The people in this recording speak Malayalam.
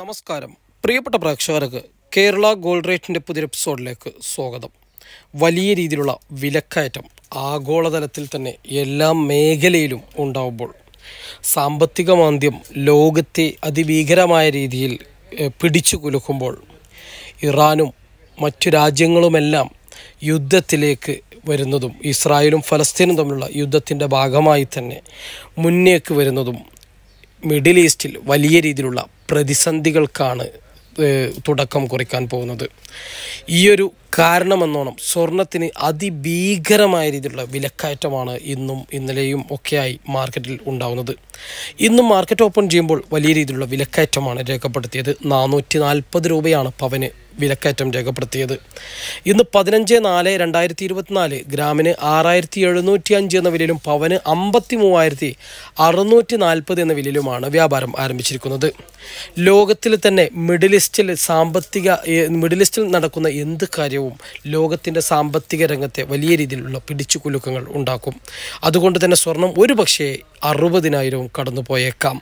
നമസ്കാരം പ്രിയപ്പെട്ട പ്രേക്ഷകർക്ക് കേരള ഗോൾഡ് റേറ്റിൻ്റെ പുതിയ എപ്പിസോഡിലേക്ക് സ്വാഗതം വലിയ രീതിയിലുള്ള വിലക്കയറ്റം ആഗോളതലത്തിൽ തന്നെ എല്ലാ മേഖലയിലും ഉണ്ടാവുമ്പോൾ സാമ്പത്തിക മാന്ദ്യം ലോകത്തെ അതിഭീകരമായ രീതിയിൽ പിടിച്ചു കുലുക്കുമ്പോൾ ഇറാനും മറ്റു രാജ്യങ്ങളുമെല്ലാം യുദ്ധത്തിലേക്ക് വരുന്നതും ഇസ്രായേലും ഫലസ്തീനും തമ്മിലുള്ള യുദ്ധത്തിൻ്റെ ഭാഗമായി തന്നെ മുന്നേക്ക് വരുന്നതും മിഡിൽ ഈസ്റ്റിൽ വലിയ രീതിയിലുള്ള പ്രതിസന്ധികൾക്കാണ് തുടക്കം കുറിക്കാൻ പോകുന്നത് ഈയൊരു കാരണമെന്നോണം സ്വർണത്തിന് അതിഭീകരമായ രീതിയിലുള്ള വിലക്കയറ്റമാണ് ഇന്നും ഇന്നലെയും ഒക്കെയായി മാർക്കറ്റിൽ ഉണ്ടാവുന്നത് ഇന്നും മാർക്കറ്റ് ഓപ്പൺ ചെയ്യുമ്പോൾ വലിയ രീതിയിലുള്ള വിലക്കയറ്റമാണ് രേഖപ്പെടുത്തിയത് നാനൂറ്റി നാൽപ്പത് രൂപയാണ് പവന് വിലക്കയറ്റം രേഖപ്പെടുത്തിയത് ഇന്ന് പതിനഞ്ച് നാല് രണ്ടായിരത്തി ഇരുപത്തിനാല് ഗ്രാമിന് ആറായിരത്തി എഴുന്നൂറ്റി അഞ്ച് എന്ന വിലയിലും പവന് അമ്പത്തി മൂവായിരത്തി അറുന്നൂറ്റി നാൽപ്പത് എന്ന വിലയിലുമാണ് വ്യാപാരം ആരംഭിച്ചിരിക്കുന്നത് ലോകത്തിൽ തന്നെ മിഡിൽ ഈസ്റ്റിൽ സാമ്പത്തിക മിഡിൽ ഈസ്റ്റിൽ നടക്കുന്ന എന്ത് കാര്യവും ഭരണവും ലോകത്തിൻ്റെ സാമ്പത്തിക രംഗത്തെ വലിയ രീതിയിലുള്ള പിടിച്ചുകുലുക്കങ്ങൾ ഉണ്ടാക്കും അതുകൊണ്ട് തന്നെ സ്വർണം ഒരു പക്ഷേ അറുപതിനായിരവും കടന്നു പോയേക്കാം